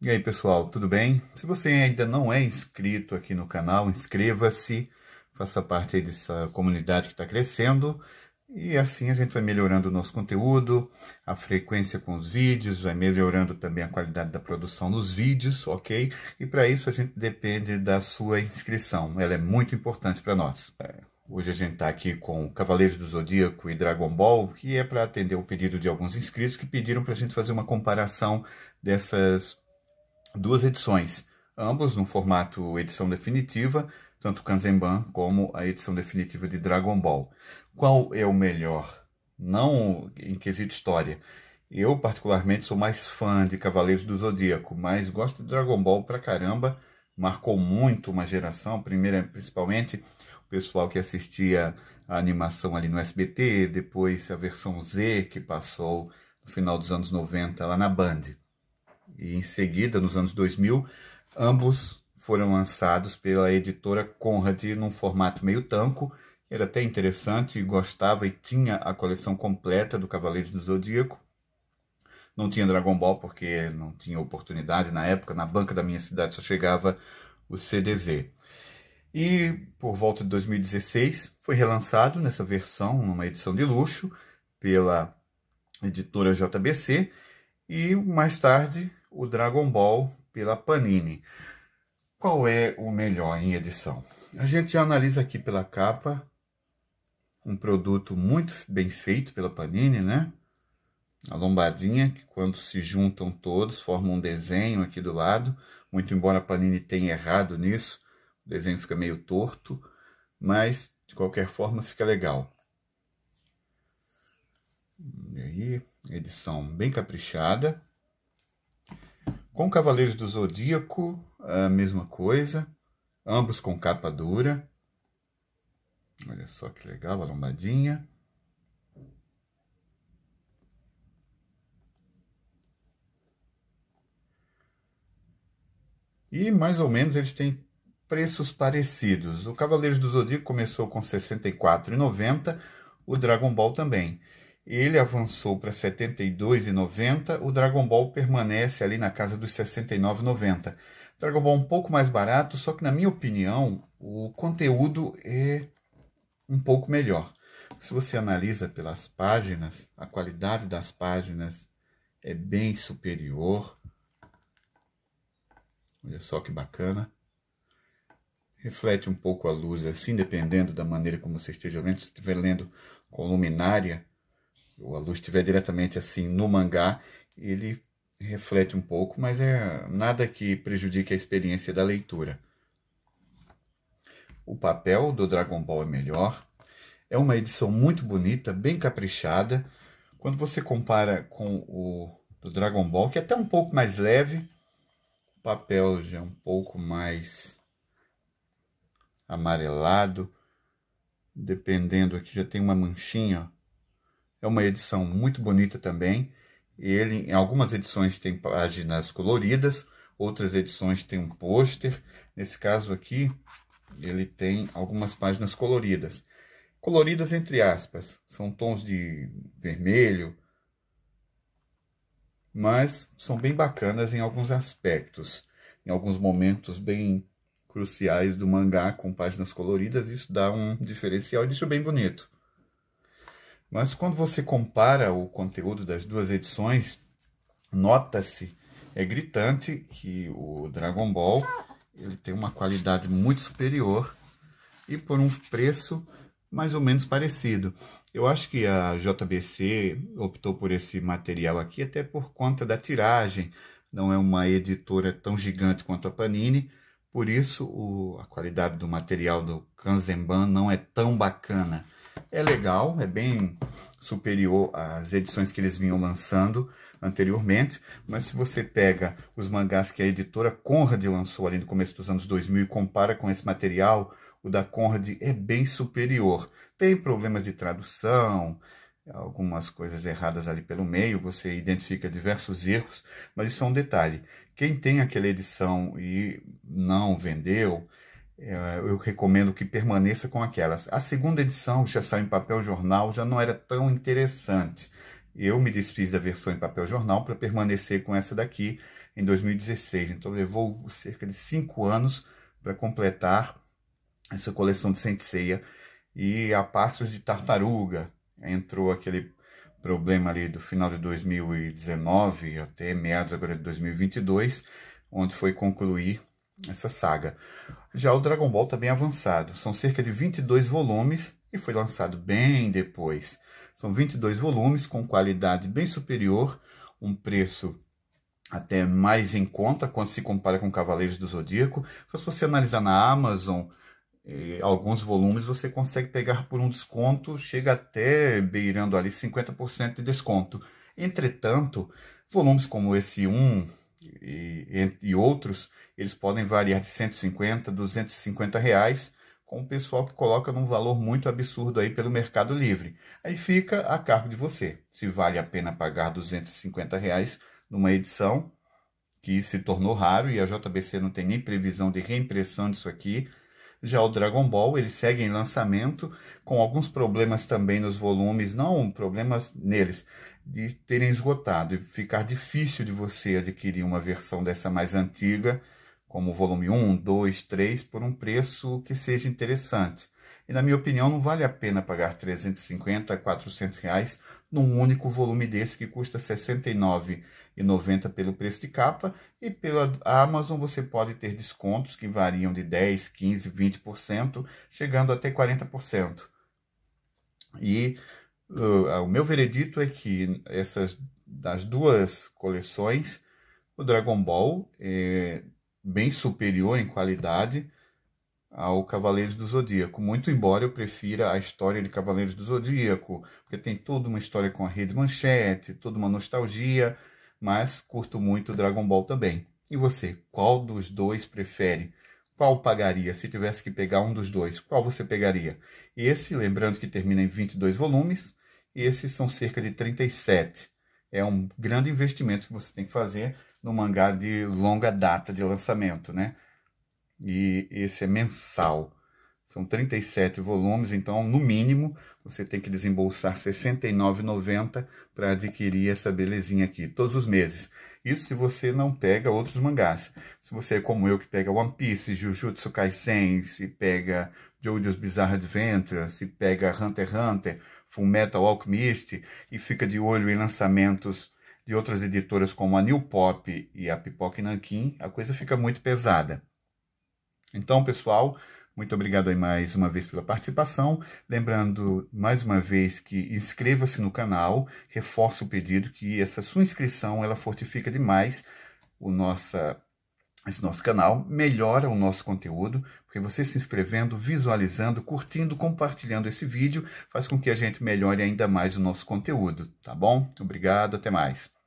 E aí pessoal, tudo bem? Se você ainda não é inscrito aqui no canal, inscreva-se, faça parte dessa comunidade que está crescendo e assim a gente vai melhorando o nosso conteúdo, a frequência com os vídeos, vai melhorando também a qualidade da produção nos vídeos, ok? E para isso a gente depende da sua inscrição, ela é muito importante para nós. É, hoje a gente está aqui com Cavaleiros do Zodíaco e Dragon Ball, que é para atender o pedido de alguns inscritos que pediram para a gente fazer uma comparação dessas duas edições, ambos no formato edição definitiva, tanto Kanzenban como a edição definitiva de Dragon Ball. Qual é o melhor? Não em quesito história. Eu, particularmente, sou mais fã de Cavaleiros do Zodíaco, mas gosto de Dragon Ball pra caramba. Marcou muito uma geração, primeira, é, principalmente o pessoal que assistia a animação ali no SBT, depois a versão Z que passou no final dos anos 90 lá na Band e em seguida, nos anos 2000, ambos foram lançados pela editora Conrad num formato meio tanco. Era até interessante, gostava e tinha a coleção completa do Cavaleiro do Zodíaco. Não tinha Dragon Ball porque não tinha oportunidade na época, na banca da minha cidade só chegava o CDZ. E por volta de 2016 foi relançado nessa versão, numa edição de luxo, pela editora JBC. E mais tarde o Dragon Ball pela Panini. Qual é o melhor em edição? A gente analisa aqui pela capa, um produto muito bem feito pela Panini, né? A lombadinha, que quando se juntam todos, forma um desenho aqui do lado. Muito embora a Panini tenha errado nisso, o desenho fica meio torto, mas de qualquer forma fica legal. E aí, edição bem caprichada. Com Cavaleiros do Zodíaco, a mesma coisa. Ambos com capa dura. Olha só que legal a lombadinha. E mais ou menos eles têm preços parecidos. O Cavaleiros do Zodíaco começou com R$ 64,90, o Dragon Ball também ele avançou para 72,90, o Dragon Ball permanece ali na casa dos 69,90. Dragon Ball um pouco mais barato, só que na minha opinião, o conteúdo é um pouco melhor. Se você analisa pelas páginas, a qualidade das páginas é bem superior. Olha só que bacana. Reflete um pouco a luz, assim, dependendo da maneira como você esteja lendo. Se estiver lendo com luminária, a luz estiver diretamente assim no mangá, ele reflete um pouco, mas é nada que prejudique a experiência da leitura. O papel do Dragon Ball é melhor. É uma edição muito bonita, bem caprichada. Quando você compara com o do Dragon Ball, que é até um pouco mais leve, o papel já é um pouco mais amarelado, dependendo aqui já tem uma manchinha, ó é uma edição muito bonita também. Ele, em algumas edições, tem páginas coloridas, outras edições tem um pôster. Nesse caso aqui, ele tem algumas páginas coloridas. Coloridas entre aspas, são tons de vermelho, mas são bem bacanas em alguns aspectos. Em alguns momentos bem cruciais do mangá com páginas coloridas, isso dá um diferencial e deixa bem bonito. Mas quando você compara o conteúdo das duas edições, nota-se, é gritante que o Dragon Ball ele tem uma qualidade muito superior e por um preço mais ou menos parecido. Eu acho que a JBC optou por esse material aqui até por conta da tiragem. Não é uma editora tão gigante quanto a Panini, por isso o, a qualidade do material do Kanzenban não é tão bacana. É legal, é bem superior às edições que eles vinham lançando anteriormente, mas se você pega os mangás que a editora Conrad lançou ali no começo dos anos 2000 e compara com esse material, o da Conrad é bem superior. Tem problemas de tradução, algumas coisas erradas ali pelo meio, você identifica diversos erros, mas isso é um detalhe. Quem tem aquela edição e não vendeu, é, eu recomendo que permaneça com aquelas. A segunda edição, que já saiu em papel jornal, já não era tão interessante. Eu me desfiz da versão em papel jornal para permanecer com essa daqui em 2016. Então levou cerca de cinco anos para completar essa coleção de Senseia. E a passos de tartaruga entrou aquele problema ali do final de 2019 até meados agora de 2022, onde foi concluir essa saga. Já o Dragon Ball está bem avançado, são cerca de 22 volumes e foi lançado bem depois. São 22 volumes com qualidade bem superior, um preço até mais em conta quando se compara com Cavaleiros do Zodíaco. se você analisar na Amazon, eh, alguns volumes você consegue pegar por um desconto, chega até beirando ali 50% de desconto. Entretanto, volumes como esse 1, e, e, outros, eles podem variar de 150, a 250 reais, com o pessoal que coloca num valor muito absurdo aí pelo Mercado Livre. Aí fica a cargo de você, se vale a pena pagar 250 reais numa edição que se tornou raro e a JBC não tem nem previsão de reimpressão disso aqui, já o Dragon Ball, ele segue em lançamento, com alguns problemas também nos volumes, não problemas neles, de terem esgotado e ficar difícil de você adquirir uma versão dessa mais antiga, como o volume 1, 2, 3, por um preço que seja interessante e, na minha opinião, não vale a pena pagar 350, 400 reais num único volume desse que custa R$ 69,90 pelo preço de capa e pela Amazon você pode ter descontos que variam de 10, 15, 20%, chegando até 40%. E uh, o meu veredito é que essas das duas coleções, o Dragon Ball é bem superior em qualidade ao Cavaleiros do Zodíaco. Muito embora eu prefira a história de Cavaleiros do Zodíaco, porque tem toda uma história com a Rede Manchete, toda uma nostalgia, mas curto muito Dragon Ball também. E você, qual dos dois prefere? Qual pagaria? Se tivesse que pegar um dos dois, qual você pegaria? Esse, lembrando que termina em 22 volumes, e esses são cerca de 37. É um grande investimento que você tem que fazer no mangá de longa data de lançamento, né? e esse é mensal. São 37 volumes, então, no mínimo, você tem que desembolsar R$ 69,90 para adquirir essa belezinha aqui, todos os meses. Isso se você não pega outros mangás. Se você é como eu, que pega One Piece, Jujutsu Kaisen, se pega Jojo's Bizarre Adventure, se pega Hunter x Hunter, Full Metal Alchemist, e fica de olho em lançamentos de outras editoras como a New Pop e a Pipoca Nankin, a coisa fica muito pesada. Então, pessoal, muito obrigado aí mais uma vez pela participação. Lembrando mais uma vez que inscreva-se no canal, reforço o pedido que essa sua inscrição ela fortifica demais o nossa esse nosso canal, melhora o nosso conteúdo, porque você se inscrevendo, visualizando, curtindo, compartilhando esse vídeo, faz com que a gente melhore ainda mais o nosso conteúdo, tá bom? Obrigado, até mais.